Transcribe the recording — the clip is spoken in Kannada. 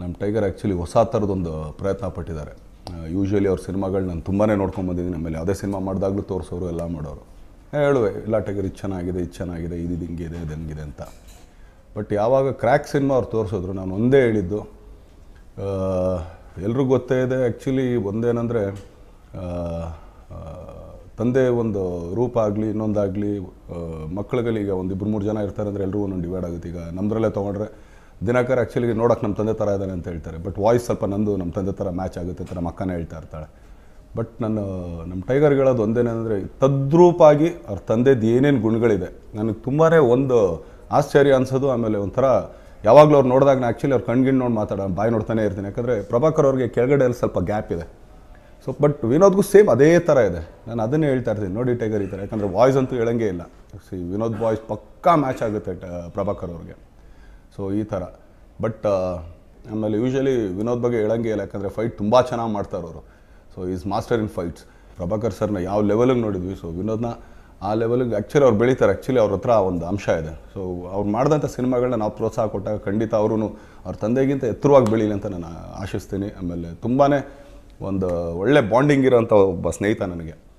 ನಮ್ಮ ಟೈಗರ್ ಆ್ಯಕ್ಚುಲಿ ಹೊಸ ಥರದೊಂದು ಪ್ರಯತ್ನ ಪಟ್ಟಿದ್ದಾರೆ ಯೂಶ್ವಲಿ ಅವ್ರ ಸಿನಿಮಾಗಳು ನಾನು ತುಂಬಾ ನೋಡ್ಕೊಂಡು ಬಂದಿದ್ದೀನಿ ಆಮೇಲೆ ಯಾವುದೇ ಸಿನಿಮಾ ಮಾಡಿದಾಗಲೂ ತೋರಿಸೋರು ಎಲ್ಲ ಮಾಡೋರು ಹೇಳುವೆ ಇಲ್ಲ ಟೈಗರ್ ಇದು ಚೆನ್ನಾಗಿದೆ ಇದು ಚೆನ್ನಾಗಿದೆ ಇದು ಹಿಂಗಿದೆ ಅದು ಹಂಗಿದೆ ಅಂತ ಬಟ್ ಯಾವಾಗ ಕ್ರ್ಯಾಕ್ ಸಿನಿಮಾ ಅವ್ರು ತೋರಿಸಿದ್ರು ನಾನು ಒಂದೇ ಹೇಳಿದ್ದು ಎಲ್ರಿಗೂ ಗೊತ್ತೇ ಇದೆ ಆ್ಯಕ್ಚುಲಿ ಒಂದೇನಂದರೆ ತಂದೆ ಒಂದು ರೂಪ ಆಗಲಿ ಇನ್ನೊಂದಾಗಲಿ ಮಕ್ಕಳುಗಳಿಗೆ ಒಂದು ಇಬ್ಬರು ಮೂರು ಜನ ಇರ್ತಾರೆ ಅಂದರೆ ಎಲ್ಲರೂ ಒಂದೊಂದು ಡಿವೈಡ್ ಆಗುತ್ತೆ ಈಗ ನಮ್ಮದ್ರಲ್ಲೇ ತೊಗೊಂಡ್ರೆ ದಿನಕರ್ ಆ್ಯಕ್ಚುಲಿ ನೋಡೋಕೆ ನಮ್ಮ ತಂದೆ ಥರ ಇದ್ದಾನೆ ಅಂತ ಹೇಳ್ತಾರೆ ಬಟ್ ವಾಯ್ಸ್ ಸ್ವಲ್ಪ ನಂದು ನಮ್ಮ ತಂದೆ ಥರ ಮ್ಯಾಚ್ ಆಗುತ್ತೆ ಥರ ಮಕ್ಕನೇ ಹೇಳ್ತಾ ಇರ್ತಾಳೆ ಬಟ್ ನಾನು ನಮ್ಮ ಟೈಗರ್ ಹೇಳೋದು ಒಂದೇನೆಂದರೆ ತದ್ರೂಪಾಗಿ ಅವ್ರ ತಂದೆದು ಏನೇನು ಗುಣಗಳಿದೆ ನನಗೆ ತುಂಬಾ ಒಂದು ಆಶ್ಚರ್ಯ ಅನಿಸೋದು ಆಮೇಲೆ ಒಂಥರ ಯಾವಾಗಲೂ ಅವ್ರು ನೋಡಿದಾಗ ನಾನು ಆ್ಯಕ್ಚುಲಿ ಅವ್ರು ಕಣ್ಗಿಣ್ ನೋಡಿ ಮಾತಾಡೋ ಬಾಯಿ ನೋಡ್ತಾನೆ ಇರ್ತೀನಿ ಯಾಕಂದರೆ ಪ್ರಭಾಕರ್ ಅವ್ರಿಗೆ ಕೆಳಗಡೆಯಲ್ಲಿ ಸ್ವಲ್ಪ ಗ್ಯಾಪ್ ಇದೆ ಸೊ ಬಟ್ ವಿನೋದ್ಗೂ ಸೇಮ್ ಅದೇ ಥರ ಇದೆ ನಾನು ಅದನ್ನೇ ಹೇಳ್ತಾ ಇರ್ತೀನಿ ನೋಡಿ ಟೈಗರ್ ಈ ಥರ ಯಾಕಂದರೆ ವಾಯ್ಸ್ ಅಂತೂ ಹೇಳಂಗೇ ಇಲ್ಲ ವಿನೋದ್ ವಾಯ್ಸ್ ಪಕ್ಕಾ ಮ್ಯಾಚ್ ಆಗುತ್ತೆ ಪ್ರಭಾಕರ್ ಅವ್ರಿಗೆ ಸೊ ಈ ಥರ ಬಟ್ ಆಮೇಲೆ ಯೂಶ್ವಲಿ ವಿನೋದ್ ಬಗ್ಗೆ ಹೇಳಂಗೆ ಇಲ್ಲ ಯಾಕಂದರೆ ಫೈಟ್ ತುಂಬ ಚೆನ್ನಾಗಿ ಮಾಡ್ತಾರೆ ಅವರು so is master in fights Prabhakar ಸರ್ನ ಯಾವ ಲೆವೆಲಿಗೆ ನೋಡಿದ್ವಿ ಸೊ ವಿನೋದ್ನ ಆ ಲೆವೆಲಿಗೆ ಆ್ಯಕ್ಚುಲಿ ಅವ್ರು ಬೆಳೀತಾರೆ ಆ್ಯಕ್ಚುಲಿ ಅವ್ರ ಹತ್ರ ಒಂದು ಅಂಶ ಇದೆ ಸೊ ಅವ್ರು ಮಾಡಿದಂಥ ಸಿನಿಮಾಗಳನ್ನ ನಾವು ಪ್ರೋತ್ಸಾಹ ಕೊಟ್ಟಾಗ ಖಂಡಿತ ಅವ್ರೂ ಅವ್ರ ತಂದೆಗಿಂತ ಎತ್ತರವಾಗಿ ಬೆಳೀಲಿ ಅಂತ ನಾನು ಆಶಿಸ್ತೀನಿ ಆಮೇಲೆ ತುಂಬಾ ಒಂದು ಒಳ್ಳೆ ಬಾಂಡಿಂಗ್ ಇರೋಂಥ ಒಬ್ಬ ಸ್ನೇಹಿತ ನನಗೆ